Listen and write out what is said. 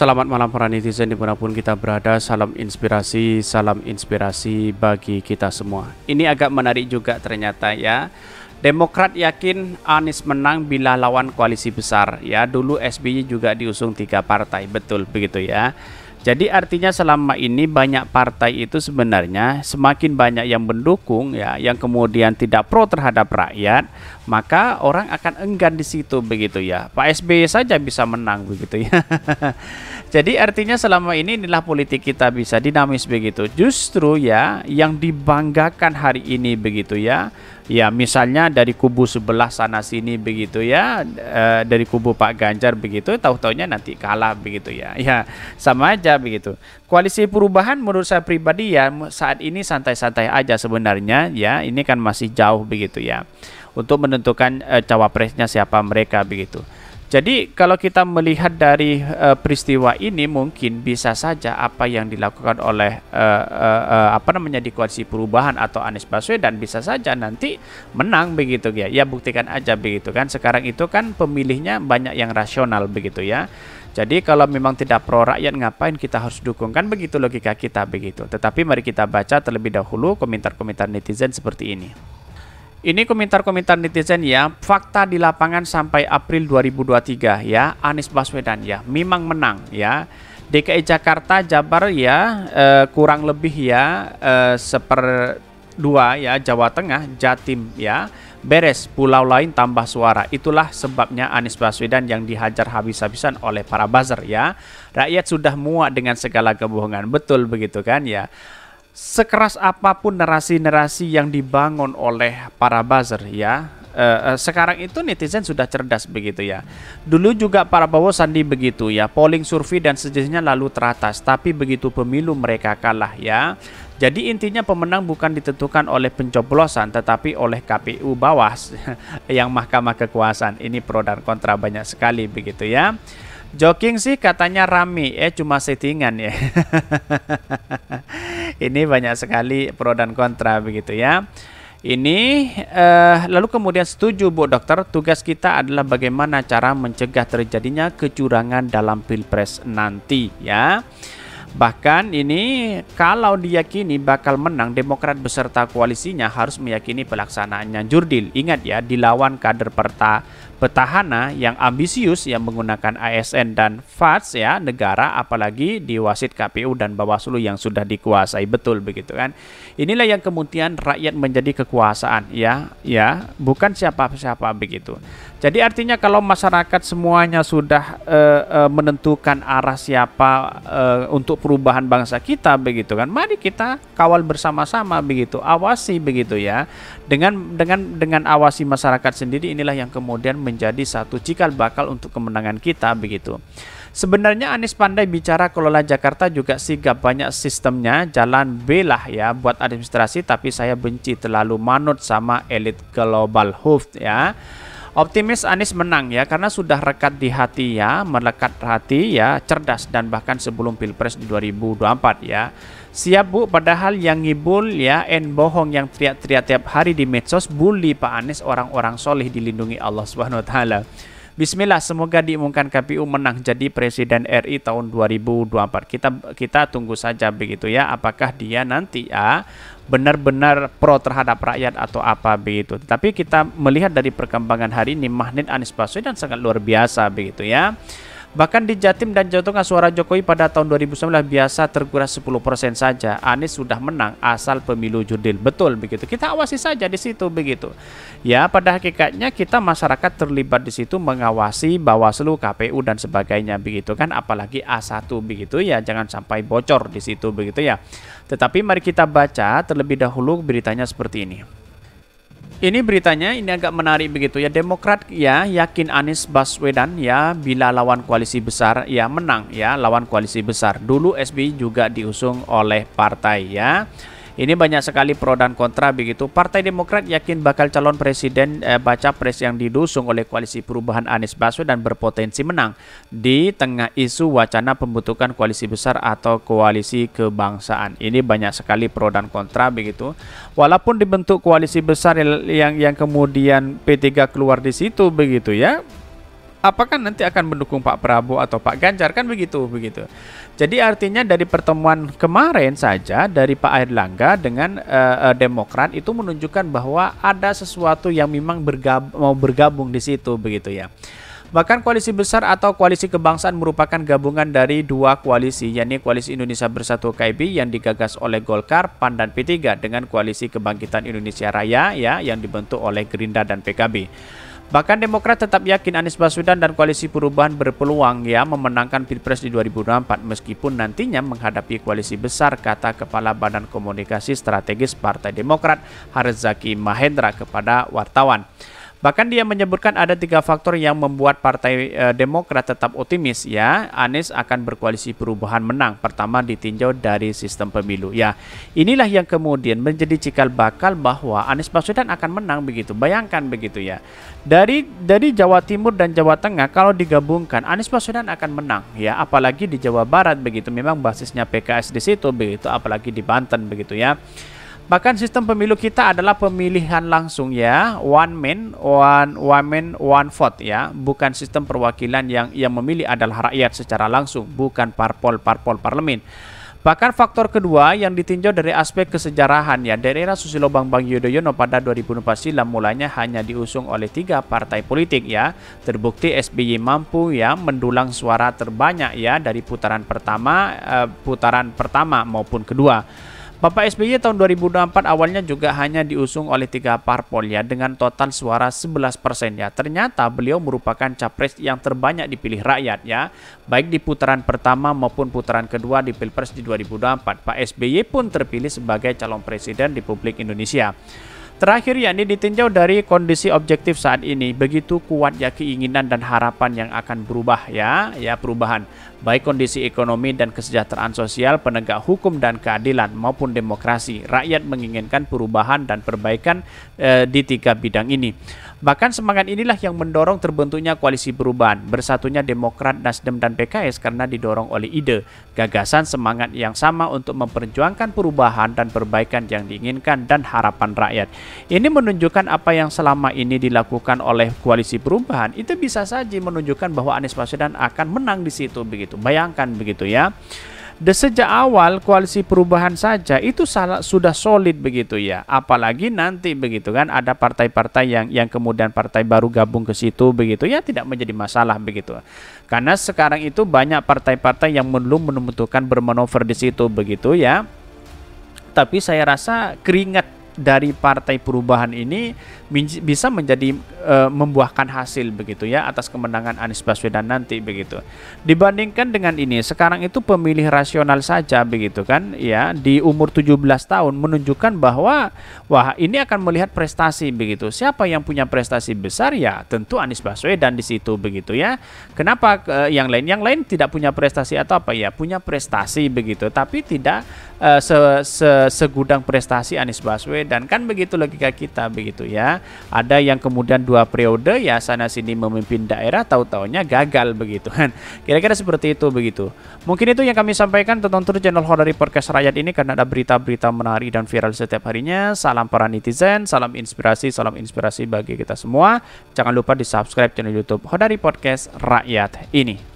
Selamat malam para netizen dimanapun kita berada Salam inspirasi, salam inspirasi bagi kita semua Ini agak menarik juga ternyata ya Demokrat yakin Anies menang bila lawan koalisi besar ya dulu SBY juga diusung tiga partai betul begitu ya jadi artinya selama ini banyak partai itu sebenarnya semakin banyak yang mendukung ya yang kemudian tidak pro terhadap rakyat maka orang akan enggan di situ begitu ya. Pak SBY saja bisa menang begitu ya. Jadi artinya selama ini inilah politik kita bisa dinamis begitu. Justru ya yang dibanggakan hari ini begitu ya. Ya misalnya dari kubu sebelah sana sini begitu ya, e, dari kubu Pak Ganjar begitu, tahu-taunya nanti kalah begitu ya. Ya sama aja begitu. Koalisi perubahan menurut saya pribadi ya saat ini santai-santai aja sebenarnya ya. Ini kan masih jauh begitu ya untuk menentukan uh, cawapresnya siapa mereka begitu. Jadi kalau kita melihat dari uh, peristiwa ini mungkin bisa saja apa yang dilakukan oleh uh, uh, uh, apa namanya di koalisi perubahan atau Anies Baswedan bisa saja nanti menang begitu ya. Ya buktikan aja begitu kan. Sekarang itu kan pemilihnya banyak yang rasional begitu ya. Jadi kalau memang tidak pro rakyat ngapain kita harus dukung kan begitu logika kita begitu. Tetapi mari kita baca terlebih dahulu komentar-komentar netizen seperti ini. Ini komentar-komentar netizen ya, fakta di lapangan sampai April 2023 ya, Anies Baswedan ya, memang menang ya. DKI Jakarta Jabar ya, eh, kurang lebih ya eh, seper dua ya, Jawa Tengah Jatim ya, beres pulau lain tambah suara. Itulah sebabnya Anies Baswedan yang dihajar habis-habisan oleh para buzzer ya. Rakyat sudah muak dengan segala kebohongan, betul begitu kan ya sekeras apapun narasi-narasi yang dibangun oleh para buzzer ya uh, uh, sekarang itu netizen sudah cerdas begitu ya. Dulu juga para bawa Sandi begitu ya, polling survei dan sejenisnya lalu teratas, tapi begitu pemilu mereka kalah ya. Jadi intinya pemenang bukan ditentukan oleh pencoblosan tetapi oleh KPU Bawas yang Mahkamah Kekuasaan. Ini pro dan kontra banyak sekali begitu ya. Jogging sih katanya rame, eh cuma settingan ya. Ini banyak sekali pro dan kontra begitu ya. Ini eh, lalu kemudian setuju Bu Dokter, tugas kita adalah bagaimana cara mencegah terjadinya kecurangan dalam Pilpres nanti ya. Bahkan ini kalau diyakini bakal menang Demokrat beserta koalisinya harus meyakini pelaksanaannya jurdil. Ingat ya dilawan kader perta petahana yang ambisius yang menggunakan ASN dan FATS ya negara apalagi di wasit KPU dan Bawaslu yang sudah dikuasai betul begitu kan. Inilah yang kemudian rakyat menjadi kekuasaan ya ya bukan siapa-siapa begitu. Jadi artinya kalau masyarakat semuanya sudah uh, uh, menentukan arah siapa uh, untuk perubahan bangsa kita begitu kan. Mari kita kawal bersama-sama begitu, awasi begitu ya. Dengan dengan dengan awasi masyarakat sendiri inilah yang kemudian menjadi satu cikal bakal untuk kemenangan kita begitu. Sebenarnya Anies Pandai bicara kelola Jakarta juga sigap banyak sistemnya, jalan belah ya buat administrasi tapi saya benci terlalu manut sama elit global hoof ya. Optimis Anies menang ya karena sudah rekat di hati ya, melekat hati ya, cerdas dan bahkan sebelum Pilpres di 2024 ya. Siap Bu, padahal yang ngibul ya, en bohong yang teriak-teriak tiap hari di medsos bully Pak Anies orang-orang soleh dilindungi Allah Subhanahu wa taala. Bismillah semoga diumumkan KPU menang jadi presiden RI tahun 2024. Kita kita tunggu saja begitu ya apakah dia nanti ya benar-benar pro terhadap rakyat atau apa begitu. Tapi kita melihat dari perkembangan hari ini magnet Anies Baswedan sangat luar biasa begitu ya. Bahkan di Jatim dan Jawa Tengah suara Jokowi pada tahun 2019 biasa terkuras 10% saja. Anies sudah menang asal pemilu judil. Betul begitu. Kita awasi saja di situ begitu. Ya, pada hakikatnya kita masyarakat terlibat di situ mengawasi Bawaslu, KPU dan sebagainya begitu kan apalagi A1 begitu ya jangan sampai bocor di situ begitu ya. Tetapi mari kita baca terlebih dahulu beritanya seperti ini. Ini beritanya ini agak menarik begitu ya Demokrat ya yakin Anies Baswedan ya bila lawan koalisi besar ya menang ya lawan koalisi besar. Dulu SBY juga diusung oleh partai ya. Ini banyak sekali pro dan kontra begitu. Partai Demokrat yakin bakal calon presiden eh, baca pres yang didusung oleh koalisi perubahan Anies Baswedan berpotensi menang di tengah isu wacana pembentukan koalisi besar atau koalisi kebangsaan. Ini banyak sekali pro dan kontra begitu. Walaupun dibentuk koalisi besar yang yang kemudian P3 keluar di situ begitu ya apakah nanti akan mendukung Pak Prabowo atau Pak Ganjar kan begitu begitu. Jadi artinya dari pertemuan kemarin saja dari Pak Airlangga dengan uh, Demokrat itu menunjukkan bahwa ada sesuatu yang memang bergab mau bergabung di situ begitu ya. Bahkan koalisi besar atau koalisi kebangsaan merupakan gabungan dari dua koalisi, yakni Koalisi Indonesia Bersatu KIB yang digagas oleh Golkar, PAN, dan P3 dengan Koalisi Kebangkitan Indonesia Raya ya yang dibentuk oleh Gerindra dan PKB. Bahkan Demokrat tetap yakin Anies Baswedan dan Koalisi Perubahan berpeluang ya memenangkan Pilpres di 2024 meskipun nantinya menghadapi koalisi besar kata Kepala Badan Komunikasi Strategis Partai Demokrat Harzaki Mahendra kepada wartawan. Bahkan dia menyebutkan ada tiga faktor yang membuat Partai eh, Demokrat tetap optimis ya. Anies akan berkoalisi perubahan menang. Pertama ditinjau dari sistem pemilu ya. Inilah yang kemudian menjadi cikal bakal bahwa Anies Baswedan akan menang begitu. Bayangkan begitu ya. Dari dari Jawa Timur dan Jawa Tengah kalau digabungkan Anies Baswedan akan menang ya. Apalagi di Jawa Barat begitu. Memang basisnya PKS di situ begitu. Apalagi di Banten begitu ya. Bahkan sistem pemilu kita adalah pemilihan langsung ya, one man, one woman one vote ya, bukan sistem perwakilan yang yang memilih adalah rakyat secara langsung, bukan parpol parpol parlemen. Bahkan faktor kedua yang ditinjau dari aspek kesejarahan ya, dari era Susilo Bambang Yudhoyono pada 2004 silam mulanya hanya diusung oleh tiga partai politik ya. Terbukti SBY mampu ya mendulang suara terbanyak ya dari putaran pertama, eh, putaran pertama maupun kedua. Bapak SBY tahun 2004 awalnya juga hanya diusung oleh tiga parpol ya dengan total suara 11 persen ya. Ternyata beliau merupakan capres yang terbanyak dipilih rakyat ya. Baik di putaran pertama maupun putaran kedua di Pilpres di 2004 Pak SBY pun terpilih sebagai calon presiden di publik Indonesia. Terakhir yakni ditinjau dari kondisi objektif saat ini, begitu kuat ya keinginan dan harapan yang akan berubah ya, ya perubahan baik kondisi ekonomi dan kesejahteraan sosial, penegak hukum dan keadilan maupun demokrasi. Rakyat menginginkan perubahan dan perbaikan eh, di tiga bidang ini. Bahkan semangat inilah yang mendorong terbentuknya koalisi perubahan, bersatunya Demokrat, Nasdem, dan PKS karena didorong oleh ide, gagasan semangat yang sama untuk memperjuangkan perubahan dan perbaikan yang diinginkan dan harapan rakyat. Ini menunjukkan apa yang selama ini dilakukan oleh koalisi perubahan itu bisa saja menunjukkan bahwa Anies Baswedan akan menang di situ begitu. Bayangkan begitu ya. Dan sejak awal koalisi perubahan saja itu salah, sudah solid begitu ya. Apalagi nanti begitu kan ada partai-partai yang yang kemudian partai baru gabung ke situ begitu ya tidak menjadi masalah begitu. Karena sekarang itu banyak partai-partai yang belum menentukan bermanuver di situ begitu ya. Tapi saya rasa keringat dari Partai Perubahan ini bisa menjadi e, membuahkan hasil begitu ya atas kemenangan Anies Baswedan nanti begitu. Dibandingkan dengan ini, sekarang itu pemilih rasional saja begitu kan ya di umur 17 tahun menunjukkan bahwa wah ini akan melihat prestasi begitu. Siapa yang punya prestasi besar ya tentu Anies Baswedan di situ begitu ya. Kenapa e, yang lain yang lain tidak punya prestasi atau apa ya? Punya prestasi begitu tapi tidak uh, se, se, segudang prestasi Anies Baswedan kan begitu logika kita begitu ya ada yang kemudian dua periode ya sana sini memimpin daerah tahu taunya gagal begitu kan kira-kira seperti itu begitu mungkin itu yang kami sampaikan tentang terus channel Horror dari podcast rakyat ini karena ada berita-berita menarik dan viral setiap harinya salam para netizen salam inspirasi salam inspirasi bagi kita semua jangan lupa di subscribe channel YouTube Hodari Podcast Rakyat ini.